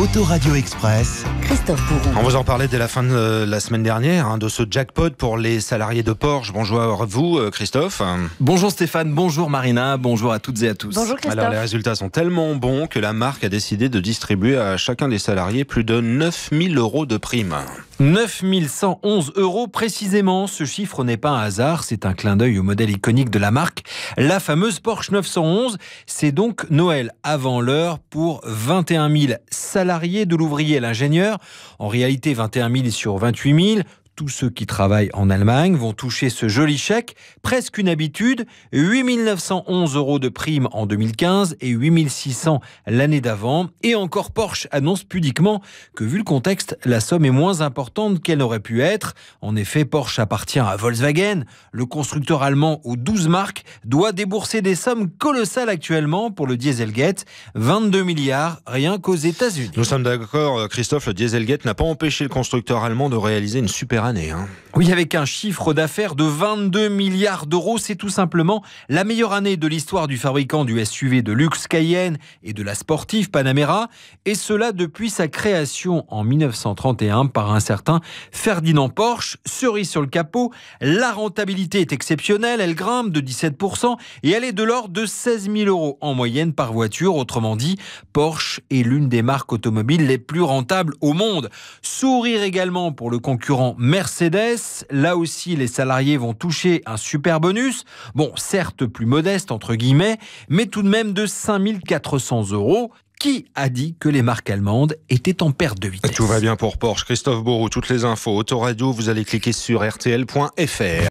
Autoradio Express. Christophe Pourou. On vous en parlait dès la fin de euh, la semaine dernière, hein, de ce jackpot pour les salariés de Porsche. Bonjour à vous, euh, Christophe. Bonjour Stéphane, bonjour Marina, bonjour à toutes et à tous. Alors les résultats sont tellement bons que la marque a décidé de distribuer à chacun des salariés plus de 9000 euros de primes. 9111 euros précisément. Ce chiffre n'est pas un hasard, c'est un clin d'œil au modèle iconique de la marque, la fameuse Porsche 911. C'est donc Noël avant l'heure pour 21 000 salariés de l'ouvrier et l'ingénieur. En réalité, 21 000 sur 28 000 tous ceux qui travaillent en Allemagne vont toucher ce joli chèque, presque une habitude, 8 911 euros de prime en 2015 et 8 600 l'année d'avant. Et encore Porsche annonce pudiquement que vu le contexte, la somme est moins importante qu'elle aurait pu être. En effet, Porsche appartient à Volkswagen. Le constructeur allemand aux 12 marques doit débourser des sommes colossales actuellement pour le Dieselgate, 22 milliards rien qu'aux États-Unis. Nous sommes d'accord, euh, Christophe, le Dieselgate n'a pas empêché le constructeur allemand de réaliser une super année. Hein. Oui, avec un chiffre d'affaires de 22 milliards d'euros, c'est tout simplement la meilleure année de l'histoire du fabricant du SUV de luxe Cayenne et de la sportive Panamera, et cela depuis sa création en 1931 par un certain Ferdinand Porsche. Cerise sur le capot, la rentabilité est exceptionnelle, elle grimpe de 17% et elle est de l'ordre de 16 000 euros en moyenne par voiture. Autrement dit, Porsche est l'une des marques automobiles les plus rentables au monde. Sourire également pour le concurrent Mercedes Là aussi, les salariés vont toucher un super bonus, bon, certes plus modeste, entre guillemets, mais tout de même de 5400 euros. Qui a dit que les marques allemandes étaient en perte de vitesse Tout va bien pour Porsche. Christophe Bourou, toutes les infos. Autoradio, vous allez cliquer sur rtl.fr.